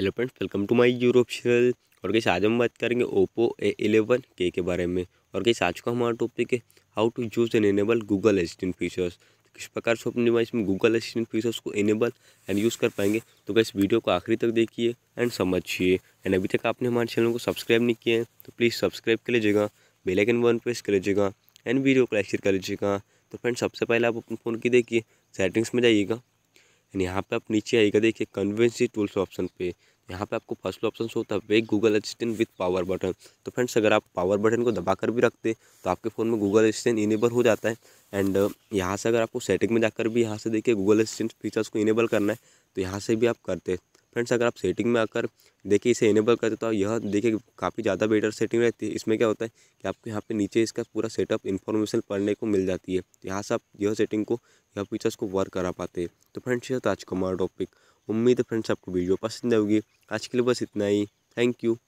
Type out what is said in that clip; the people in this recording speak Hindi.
hello friends welcome to my Europe channel और कैसे आज हम बात करेंगे ओप्पो ए इलेवन के के बारे में और कैसे आज का हमारा टॉपिक है how to use and enable Google assistant features तो किस प्रकार से अपने डिवाइस में गूगल असिस्टेंट फीचर्स को एनेबल एंड यूज़ कर पाएंगे तो कैसे वीडियो को आखिरी तक देखिए एंड समझिए एंड अभी तक आपने हमारे चैनल को सब्सक्राइब नहीं किया है तो प्लीज़ सब्सक्राइब कर लीजिएगा बेलाइकन वन प्रेस कर लीजिएगा एंड वीडियो को लाइक शेयर कर लीजिएगा तो फ्रेंड सबसे पहले आप अपने फ़ोन की देखिए सेटिंग्स में जाइएगा एंड यहाँ पे आप नीचे आएगा देखिए कन्वेंसी टूल्स ऑप्शन पे यहाँ पे आपको फर्स्ट ऑप्शन शो होता है wake Google assistant with power button तो फ्रेंड्स अगर आप पावर बटन को दबाकर भी रखते तो आपके फ़ोन में गूगल असिस्टेंट इनेबल हो जाता है एंड uh, यहाँ से अगर आपको सेटिंग में जाकर भी यहाँ से देखिए गूगल असिस्टेंट फीचर्स को इनेबल करना है तो यहाँ से भी आप करते फ्रेंड्स अगर आप सेटिंग में आकर देखिए इसे इनेबल करते तो यह देखिए काफ़ी ज़्यादा बेटर सेटिंग रहती है इसमें क्या होता है कि आपको यहाँ पे नीचे इसका पूरा सेटअप इन्फॉर्मेशन पढ़ने को मिल जाती है तो यहाँ से आप यह सेटिंग को यह फीचर्स को वर्क करा पाते हैं तो फ्रेंड्स ये तो आज का हमारा टॉपिक उम्मीद है फ्रेंड्स आपको वीडियो पसंद आएगी आज के लिए बस इतना ही थैंक यू